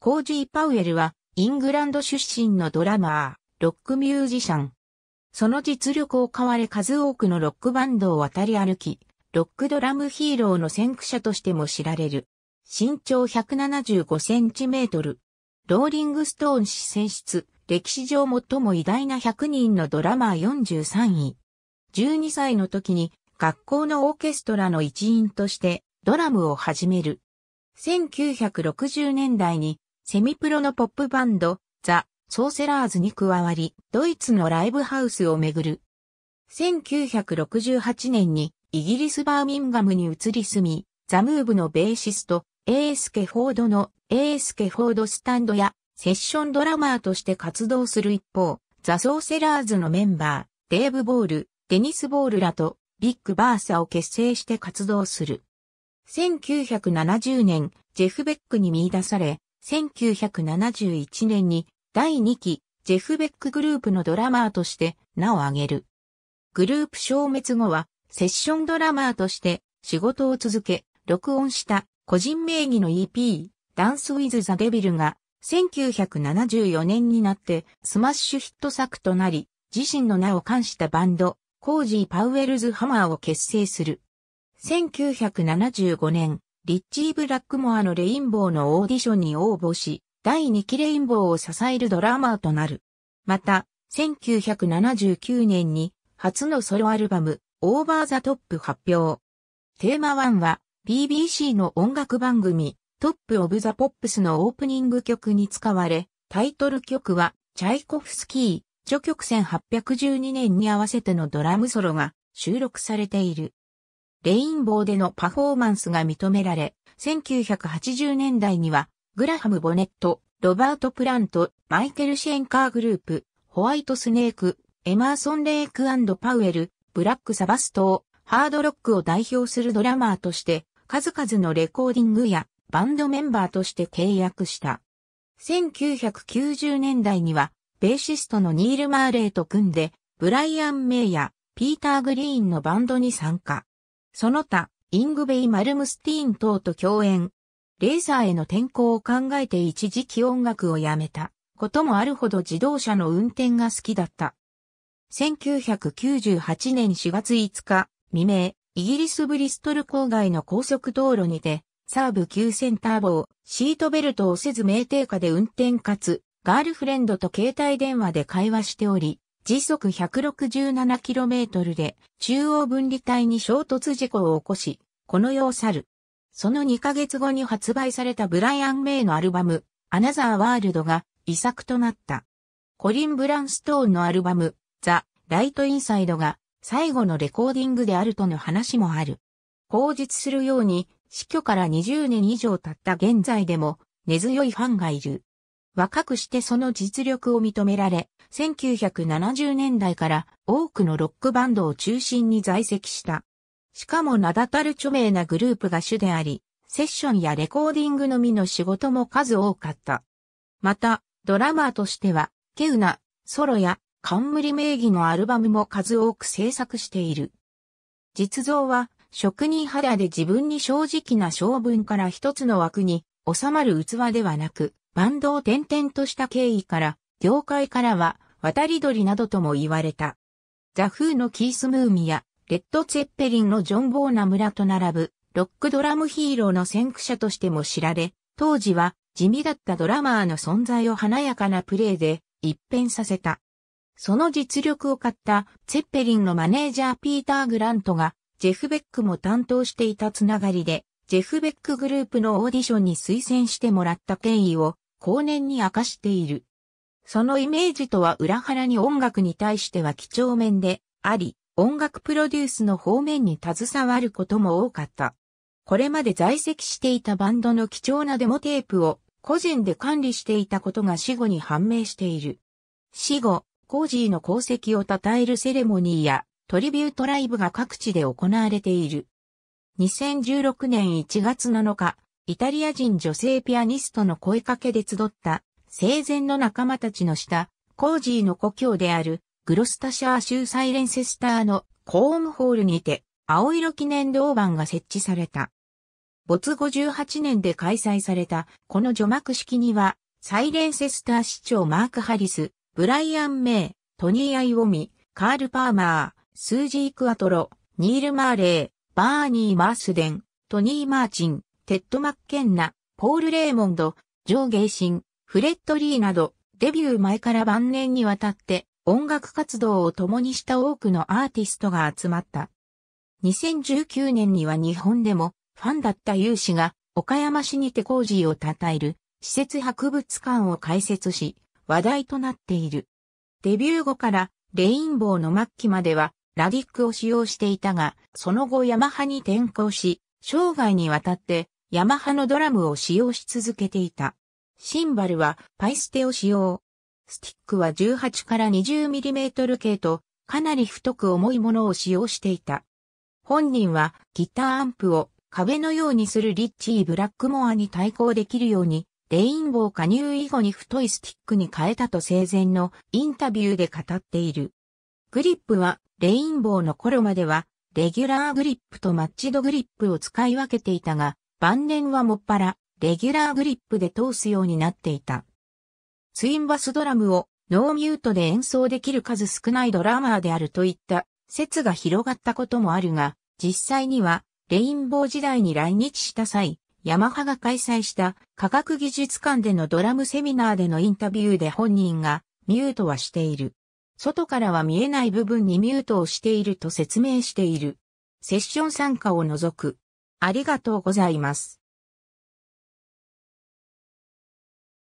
コージー・パウエルは、イングランド出身のドラマー、ロックミュージシャン。その実力を買われ数多くのロックバンドを渡り歩き、ロックドラムヒーローの先駆者としても知られる。身長175センチメートル。ローリングストーン誌選出、歴史上最も偉大な100人のドラマー43位。12歳の時に学校のオーケストラの一員としてドラムを始める。1960年代にセミプロのポップバンド、ザ・ソーセラーズに加わり、ドイツのライブハウスを巡る。1968年にイギリスバーミンガムに移り住み、ザ・ムーブのベーシスト、エースケフォードのエースケフォードスタンドやセッションドラマーとして活動する一方、ザ・ソーセラーズのメンバー、デーブ・ボール、デニス・ボールらとビッグ・バーサを結成して活動する。1970年、ジェフ・ベックに見出され、1971年に第2期ジェフ・ベックグループのドラマーとして名を挙げる。グループ消滅後はセッションドラマーとして仕事を続け、録音した個人名義の EP、ダンス・ウィズ・ザ・デビルが1974年になってスマッシュヒット作となり、自身の名を冠したバンド、コージー・パウエルズ・ハマーを結成する。1975年、リッチー・ブラックモアのレインボーのオーディションに応募し、第2期レインボーを支えるドラマーとなる。また、1979年に初のソロアルバム、オーバーザトップ発表。テーマ1は、BBC の音楽番組、トップオブザポップスのオープニング曲に使われ、タイトル曲は、チャイコフスキー、序曲1812年に合わせてのドラムソロが収録されている。レインボーでのパフォーマンスが認められ、1980年代には、グラハム・ボネット、ロバート・プラント、マイケル・シェンカーグループ、ホワイト・スネーク、エマーソン・レイクパウエル、ブラック・サバストハードロックを代表するドラマーとして、数々のレコーディングやバンドメンバーとして契約した。1990年代には、ベーシストのニール・マーレイと組んで、ブライアン・メイやピーター・グリーンのバンドに参加。その他、イングベイ・マルムスティーン等と共演。レーサーへの転向を考えて一時期音楽をやめたこともあるほど自動車の運転が好きだった。1998年4月5日未明、イギリスブリストル郊外の高速道路にて、サーブ9センター棒、シートベルトをせず酩定下で運転かつ、ガールフレンドと携帯電話で会話しており、時速 167km で中央分離帯に衝突事故を起こし、この世を去る。その2ヶ月後に発売されたブライアン・メイのアルバム、アナザー・ワールドが遺作となった。コリン・ブランストーンのアルバム、ザ・ライト・インサイドが最後のレコーディングであるとの話もある。口述するように死去から20年以上経った現在でも根強いファンがいる。若くしてその実力を認められ、1970年代から多くのロックバンドを中心に在籍した。しかも名だたる著名なグループが主であり、セッションやレコーディングのみの仕事も数多かった。また、ドラマーとしては、ケウナ、ソロや、冠名義のアルバムも数多く制作している。実像は、職人肌で自分に正直な性分から一つの枠に収まる器ではなく、バンドを転々とした経緯から業界からは渡り鳥などとも言われた。ザ・フーのキース・ムーミやレッド・ツェッペリンのジョン・ボーナ村と並ぶロックドラムヒーローの先駆者としても知られ、当時は地味だったドラマーの存在を華やかなプレーで一変させた。その実力を買ったツェッペリンのマネージャーピーター・グラントがジェフ・ベックも担当していたつながりで、ジェフ・ベックグループのオーディションに推薦してもらった権威を後年に明かしている。そのイメージとは裏腹に音楽に対しては貴重面であり、音楽プロデュースの方面に携わることも多かった。これまで在籍していたバンドの貴重なデモテープを個人で管理していたことが死後に判明している。死後、コージーの功績を称えるセレモニーやトリビュートライブが各地で行われている。2016年1月7日、イタリア人女性ピアニストの声かけで集った生前の仲間たちの下、コージーの故郷である、グロスタシャー州サイレンセスターのコームホールにて、青色記念銅板が設置された。没後18年で開催された、この除幕式には、サイレンセスター市長マーク・ハリス、ブライアン・メイ、トニー・アイ・ウォミ、カール・パーマー、スージー・クアトロ、ニール・マーレー、バーニー・マースデン、トニー・マーチン、テッド・マッケンナ、ポール・レーモンド、ジョー・ゲイシン、フレッド・リーなど、デビュー前から晩年にわたって音楽活動を共にした多くのアーティストが集まった。2019年には日本でもファンだった有志が岡山市にて工事を称える施設博物館を開設し話題となっている。デビュー後からレインボーの末期まではラディックを使用していたが、その後ヤマハに転向し、生涯にわたってヤマハのドラムを使用し続けていた。シンバルはパイステを使用。スティックは18から 20mm 系とかなり太く重いものを使用していた。本人はギターアンプを壁のようにするリッチー・ブラックモアに対抗できるようにレインボー加入以後に太いスティックに変えたと生前のインタビューで語っている。グリップはレインボーの頃まではレギュラーグリップとマッチドグリップを使い分けていたが晩年はもっぱらレギュラーグリップで通すようになっていた。ツインバスドラムをノーミュートで演奏できる数少ないドラマーであるといった説が広がったこともあるが、実際にはレインボー時代に来日した際、ヤマハが開催した科学技術館でのドラムセミナーでのインタビューで本人がミュートはしている。外からは見えない部分にミュートをしていると説明している。セッション参加を除く。ありがとうございます。